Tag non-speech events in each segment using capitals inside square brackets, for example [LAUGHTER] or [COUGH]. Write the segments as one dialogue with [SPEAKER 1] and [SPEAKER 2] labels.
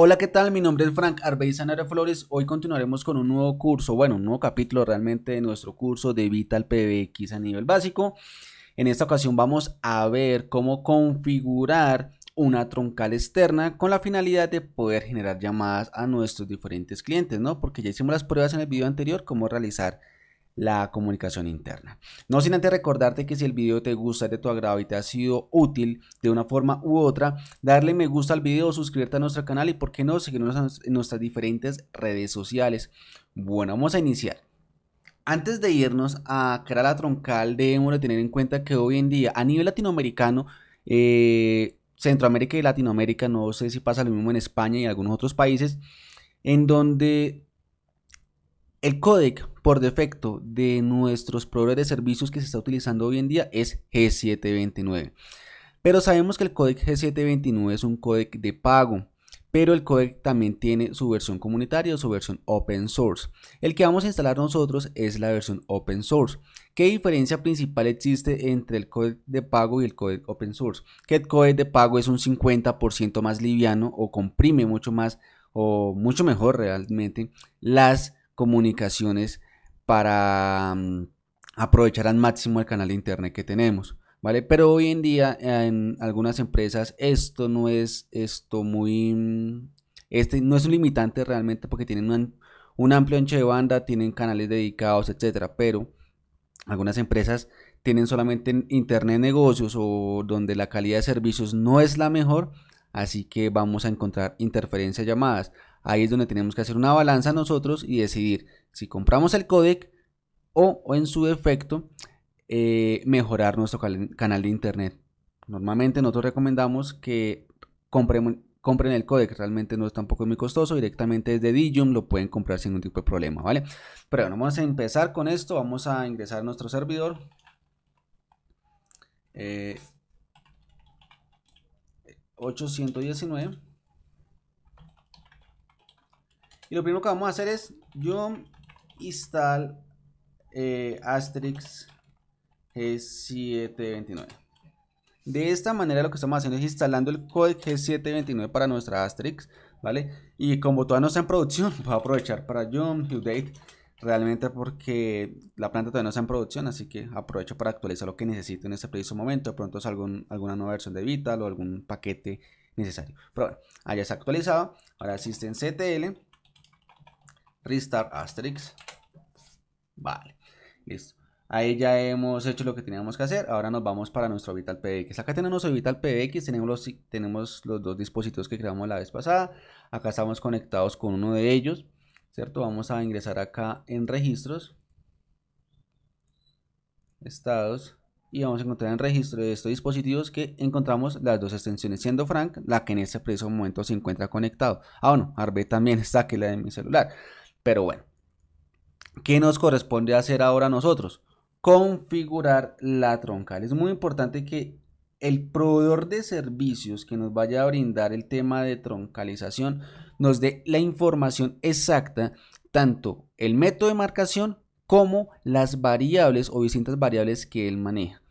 [SPEAKER 1] Hola, ¿qué tal? Mi nombre es Frank Arbeiz Flores. Hoy continuaremos con un nuevo curso, bueno, un nuevo capítulo realmente de nuestro curso de Vital PBX a nivel básico. En esta ocasión vamos a ver cómo configurar una troncal externa con la finalidad de poder generar llamadas a nuestros diferentes clientes, ¿no? Porque ya hicimos las pruebas en el video anterior, cómo realizar la comunicación interna. No sin antes recordarte que si el video te gusta, es de tu agrado y te ha sido útil de una forma u otra, darle me gusta al video, suscribirte a nuestro canal y por qué no seguirnos en nuestras diferentes redes sociales. Bueno, vamos a iniciar. Antes de irnos a crear la troncal, debemos de tener en cuenta que hoy en día a nivel latinoamericano eh, Centroamérica y Latinoamérica, no sé si pasa lo mismo en España y algunos otros países, en donde el códec por defecto de nuestros proveedores de servicios que se está utilizando hoy en día es G729. Pero sabemos que el codec G729 es un codec de pago, pero el codec también tiene su versión comunitaria o su versión open source. El que vamos a instalar nosotros es la versión open source. ¿Qué diferencia principal existe entre el codec de pago y el codec open source? Que el codec de pago es un 50% más liviano o comprime mucho más o mucho mejor realmente las comunicaciones para mm, aprovechar al máximo el canal de internet que tenemos. ¿Vale? Pero hoy en día eh, en algunas empresas esto no es esto muy mm, este no es limitante realmente porque tienen un, amplio ancho de banda, tienen canales dedicados, etcétera, pero algunas empresas tienen solamente internet negocios o donde la calidad de servicios no es la mejor, así que vamos a encontrar interferencias llamadas. Ahí es donde tenemos que hacer una balanza nosotros y decidir si compramos el codec o, en su defecto eh, mejorar nuestro canal de internet. Normalmente nosotros recomendamos que compren, el codec, realmente no es tampoco muy costoso, directamente desde Digium lo pueden comprar sin ningún tipo de problema, ¿vale? Pero bueno, vamos a empezar con esto, vamos a ingresar a nuestro servidor. 819 eh, y lo primero que vamos a hacer es yum install eh, asterix G729. De esta manera lo que estamos haciendo es instalando el código G729 para nuestra asterix, ¿vale? Y como todavía no está en producción, [LAUGHS] voy a aprovechar para yum update realmente porque la planta todavía no está en producción, así que aprovecho para actualizar lo que necesito en este preciso momento. De pronto es alguna nueva versión de Vital o algún paquete necesario. Pero bueno, allá está actualizado. Ahora existe en CTL Restart Asterix. Vale, listo. Ahí ya hemos hecho lo que teníamos que hacer. Ahora nos vamos para nuestro Vital PX. Acá tenemos nuestro Vital PX. Tenemos los, tenemos los dos dispositivos que creamos la vez pasada. Acá estamos conectados con uno de ellos. ¿Cierto? Vamos a ingresar acá en registros. Estados. Y vamos a encontrar en registro de estos dispositivos que encontramos las dos extensiones. Siendo Frank la que en este preciso momento se encuentra conectado. Ah, bueno, Arbe también está que la de mi celular. Pero bueno, ¿qué nos corresponde hacer ahora nosotros? Configurar la troncal. Es muy importante que el proveedor de servicios que nos vaya a brindar el tema de troncalización nos dé la información exacta, tanto el método de marcación como las variables o distintas variables que él maneja.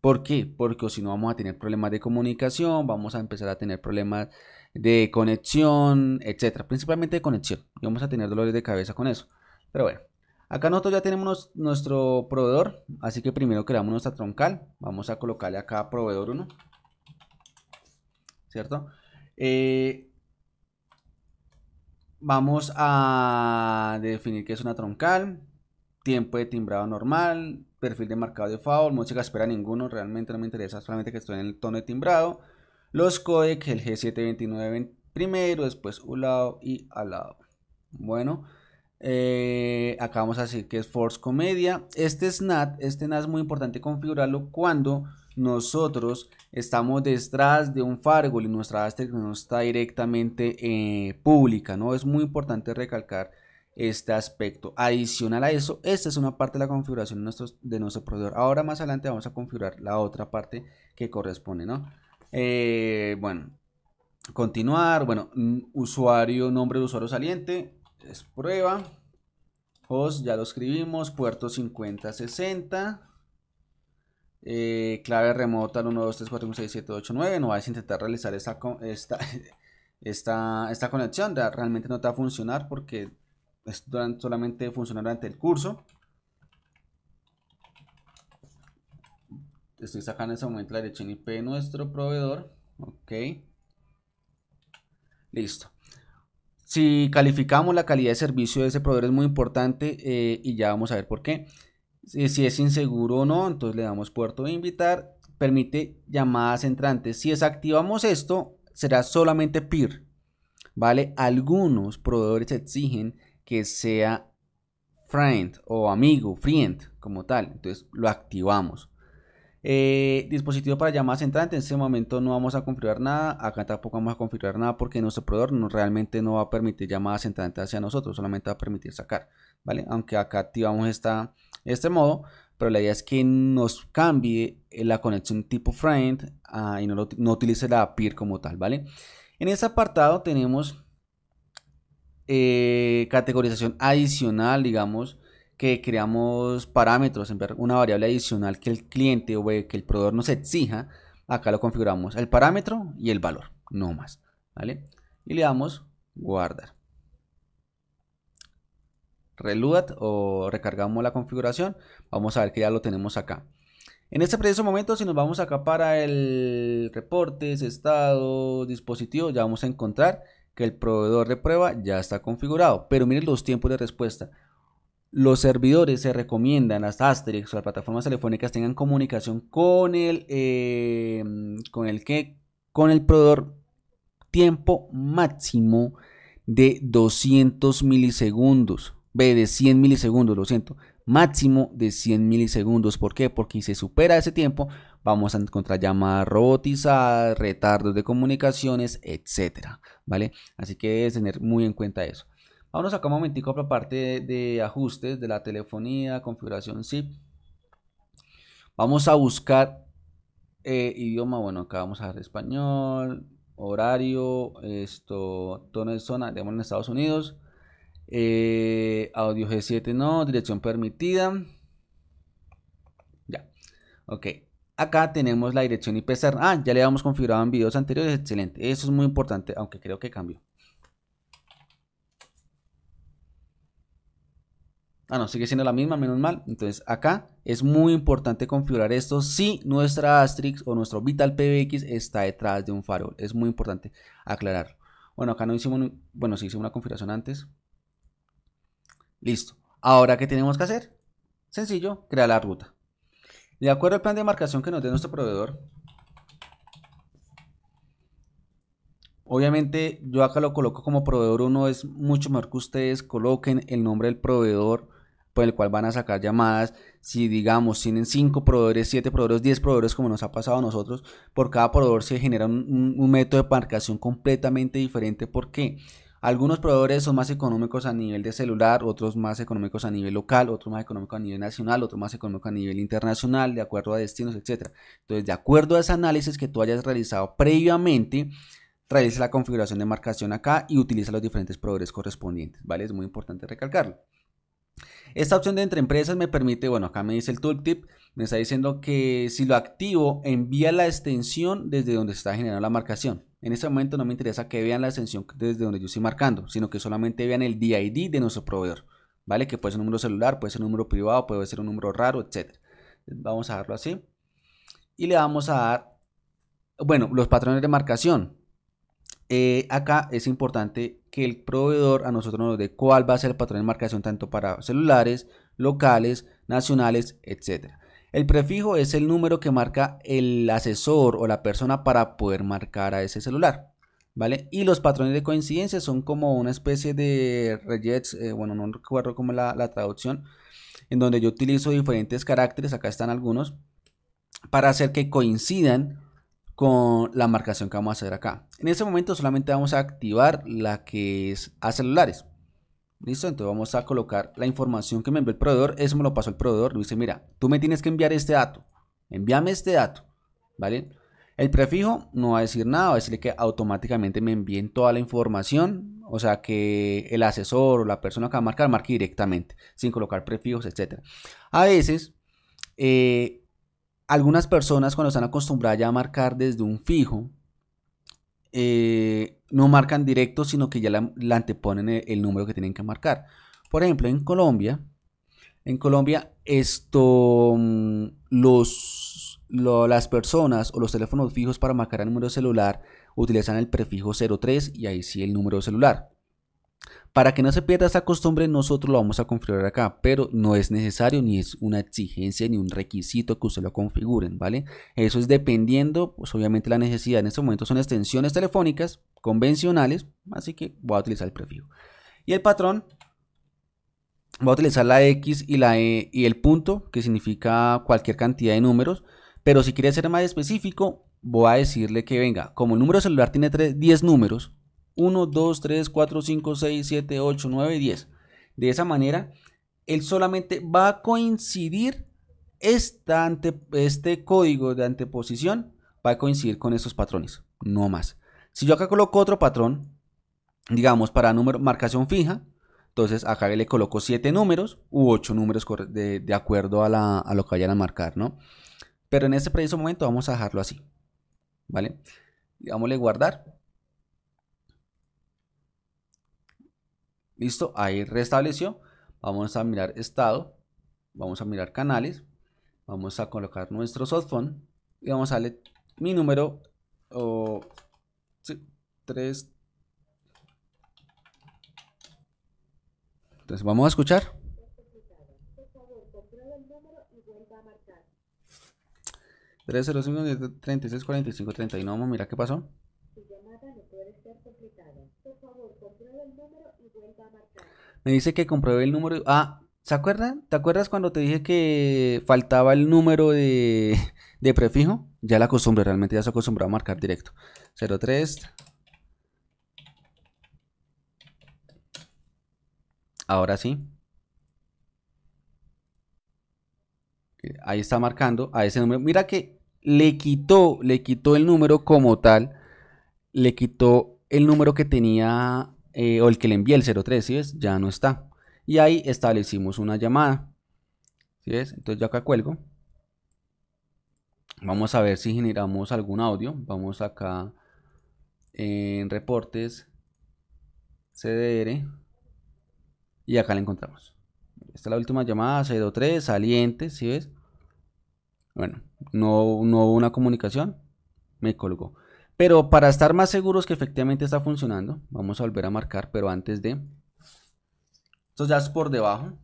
[SPEAKER 1] ¿Por qué? Porque si no vamos a tener problemas de comunicación, vamos a empezar a tener problemas de conexión, etcétera. Principalmente de conexión. Y vamos a tener dolores de cabeza con eso. Pero bueno, acá nosotros ya tenemos nuestro proveedor. Así que primero creamos nuestra troncal. Vamos a colocarle acá proveedor 1. ¿Cierto? Eh, vamos a definir que es una troncal. Tiempo de timbrado normal, perfil de marcado de favor, música espera ninguno, realmente no me interesa, solamente que estoy en el tono de timbrado los codecs, el G729 primero, después un lado y al lado, Bueno, eh, acá vamos a decir que es Force Comedia. Este NAT este NAT es muy importante configurarlo cuando nosotros estamos detrás de un firewall y nuestra base no está directamente eh, pública, ¿no? Es muy importante recalcar este aspecto. Adicional a eso, esta es una parte de la configuración de nuestro proveedor. Ahora más adelante vamos a configurar la otra parte que corresponde, ¿no? Eh, bueno, continuar. Bueno, mm, usuario, nombre de usuario saliente. Es prueba. Host, ya lo escribimos. Puerto 5060. Eh, clave remota al 123456789. No vais a intentar realizar esta, esta, [LAUGHS] esta, esta conexión. Realmente no te va a funcionar porque esto solamente funciona durante el curso. estoy sacando en ese momento la dirección IP de nuestro proveedor. Ok. Listo. Si calificamos la calidad de servicio de ese proveedor es muy importante eh, y ya vamos a ver por qué. Si, si es inseguro o no, entonces le damos puerto de invitar. Permite llamadas entrantes. Si desactivamos esto, será solamente peer. ¿Vale? Algunos proveedores exigen que sea friend o amigo, friend como tal. Entonces lo activamos. Eh, dispositivo para llamadas entrantes en este momento no vamos a configurar nada, acá tampoco vamos a configurar nada porque nuestro proveedor realmente no va a permitir llamadas entrantes hacia nosotros, solamente va a permitir sacar, ¿vale? Aunque acá activamos esta, este modo, pero la idea es que nos cambie eh, la conexión tipo friend ah, y no, utilice la peer como tal, ¿vale? En este apartado tenemos eh, categorización adicional, digamos, que creamos parámetros, en una variable adicional que el cliente o eh, que el proveedor nos exija, acá lo configuramos el parámetro y el valor, no más. ¿vale? Y le damos guardar. Reload o recargamos la configuración. Vamos a ver que ya lo tenemos acá. En este preciso momento, si nos vamos acá para el reportes, estado, dispositivo, ya vamos a encontrar que el proveedor de prueba ya está configurado. Pero miren los tiempos de respuesta los servidores se recomiendan, las Asterix o las plataformas telefónicas tengan comunicación con el, eh, con el que, con el proveedor tiempo máximo de 200 milisegundos, ve de 100 milisegundos, lo siento, máximo de 100 milisegundos. ¿Por qué? Porque si se supera ese tiempo, vamos a encontrar llamadas robotizadas, retardos de comunicaciones, etcétera, ¿vale? Así que debes tener muy en cuenta eso a acá un momentico para la parte de, ajustes de la telefonía, configuración zip. Vamos a buscar eh, idioma, bueno, acá vamos a español, horario, esto, tono de zona, digamos en Estados Unidos. Eh, audio G7 no, dirección permitida. Ya, ok. Acá tenemos la dirección IPCR. Ah, ya le habíamos configurado en videos anteriores. Excelente. Eso es muy importante, aunque creo que cambió. Ah, no, sigue siendo la misma, menos mal. Entonces, acá es muy importante configurar esto si nuestra Asterix o nuestro Vital PBX está detrás de un farol. Es muy importante aclararlo. Bueno, acá no hicimos, bueno, sí hicimos una configuración antes. Listo. Ahora, ¿qué tenemos que hacer? Sencillo, crear la ruta. De acuerdo al plan de marcación que nos dé nuestro proveedor, Obviamente yo acá lo coloco como proveedor 1, es mucho mejor que ustedes coloquen el nombre del proveedor por el cual van a sacar llamadas. Si digamos tienen 5 proveedores, 7 proveedores, 10 proveedores, como nos ha pasado a nosotros, por cada proveedor se genera un, método de marcación completamente diferente. ¿Por qué? Algunos proveedores son más económicos a nivel de celular, otros más económicos a nivel local, otros más económicos a nivel nacional, otros más económicos a nivel internacional, de acuerdo a destinos, etc. Entonces, de acuerdo a ese análisis que tú hayas realizado previamente, realiza la configuración de marcación acá y utiliza los diferentes proveedores correspondientes, ¿vale? Es muy importante recalcarlo. Esta opción de entre empresas me permite, bueno, acá me dice el tooltip, me está diciendo que si lo activo, envía la extensión desde donde está generando la marcación. En este momento no me interesa que vean la extensión desde donde yo estoy marcando, sino que solamente vean el DID de nuestro proveedor, ¿vale? Que puede ser un número celular, puede ser un número privado, puede ser un número raro, etc. Vamos a darlo así. Y le vamos a dar, bueno, los patrones de marcación. Eh, acá es importante que el proveedor a nosotros nos dé cuál va a ser el patrón de marcación tanto para celulares, locales, nacionales, etc. El prefijo es el número que marca el asesor o la persona para poder marcar a ese celular. ¿Vale? Y los patrones de coincidencia son como una especie de rejects, eh, bueno, no recuerdo cómo la, la traducción, en donde yo utilizo diferentes caracteres, acá están algunos, para hacer que coincidan con la marcación que vamos a hacer acá. En este momento solamente vamos a activar la que es a celulares. Listo, entonces vamos a colocar la información que me envió el proveedor. Eso me lo pasó el proveedor. Lo dice, mira, tú me tienes que enviar este dato. Envíame este dato. ¿Vale? El prefijo no va a decir nada, va a decirle que automáticamente me envíen toda la información, o sea que el asesor o la persona que va a marcar marque directamente, sin colocar prefijos, etc. A veces eh, algunas personas cuando están acostumbradas ya a marcar desde un fijo, eh, no marcan directo, sino que ya le anteponen el, número que tienen que marcar. Por ejemplo, en Colombia, en Colombia, esto, mm, los, las personas o los teléfonos fijos para marcar el número celular utilizan el prefijo 03 y ahí sí el número celular. Para que no se pierda esa costumbre, nosotros lo vamos a configurar acá, pero no es necesario ni es una exigencia ni un requisito que usted lo configuren, ¿vale? Eso es dependiendo, pues obviamente la necesidad. En este momento son extensiones telefónicas convencionales, así que voy a utilizar el prefijo. Y el patrón, voy a utilizar la X y, la e y el punto, que significa cualquier cantidad de números, pero si quiere ser más específico, voy a decirle que venga, como el número celular tiene 10 números, 1, 2, 3, 4, 5, 6, 7, 8, 9, 10. De esa manera, él solamente va a coincidir ante, este código de anteposición, va a coincidir con estos patrones, no más. Si yo acá coloco otro patrón, digamos para número, marcación fija, entonces acá le coloco 7 números u 8 números de, acuerdo a, lo que vayan a marcar, ¿no? Pero en este preciso momento vamos a dejarlo así, ¿vale? Digámosle guardar. Listo, ahí restableció. Vamos a mirar estado, vamos a mirar canales, vamos a colocar nuestro softphone y vamos a darle mi número sí, 3. Entonces vamos a escuchar. Por favor, 305 36 vamos a Mira qué pasó. Por Me dice que compruebe el número. Ah, ¿se acuerdan? ¿Te acuerdas cuando te dije que faltaba el número de, prefijo? Ya la acostumbré, realmente ya se acostumbró a marcar directo. 03. Ahora sí. Ahí está marcando a ese número. Mira que le quitó, le quitó el número como tal, le quitó el número que tenía eh, o el que le envié, el 03, si ves? Ya no está. Y ahí establecimos una llamada. si ves? Entonces yo acá cuelgo. Vamos a ver si generamos algún audio. Vamos acá en reportes, CDR. Y acá la encontramos. Esta es la última llamada, 03, saliente, si ves? Bueno, no, no hubo una comunicación. Me colgó. Pero para estar más seguros que efectivamente está funcionando, vamos a volver a marcar, pero antes de... Esto ya es por debajo.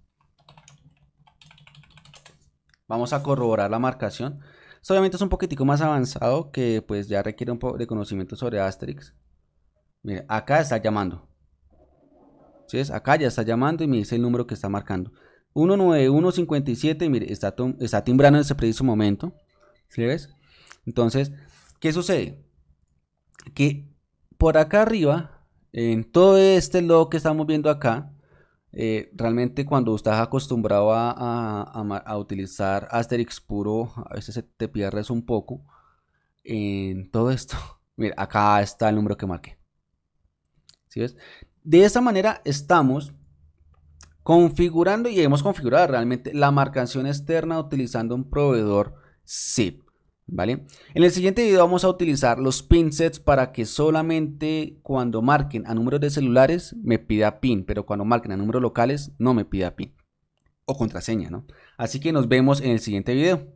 [SPEAKER 1] Vamos a corroborar la marcación. Esto obviamente es un poquitico más avanzado que pues ya requiere un poco de conocimiento sobre Asterix. Mira, acá está llamando. ¿Sí es? Acá ya está llamando y me dice el número que está marcando. 19157, mire, está, está timbrando en ese preciso momento. ¿Sí ves? Entonces, ¿qué sucede? que por acá arriba, en todo este lo que estamos viendo acá, eh, realmente cuando estás acostumbrado a, utilizar Asterix puro, a veces se te pierdes un poco en todo esto. [LAUGHS] Mira, acá está el número que marqué. ¿Sí ves? De esa manera estamos configurando y hemos configurado realmente la marcación externa utilizando un proveedor zip. ¿Vale? En el siguiente video vamos a utilizar los pin sets para que solamente cuando marquen a números de celulares me pida pin, pero cuando marquen a números locales no me pida pin o contraseña, ¿no? Así que nos vemos en el siguiente video.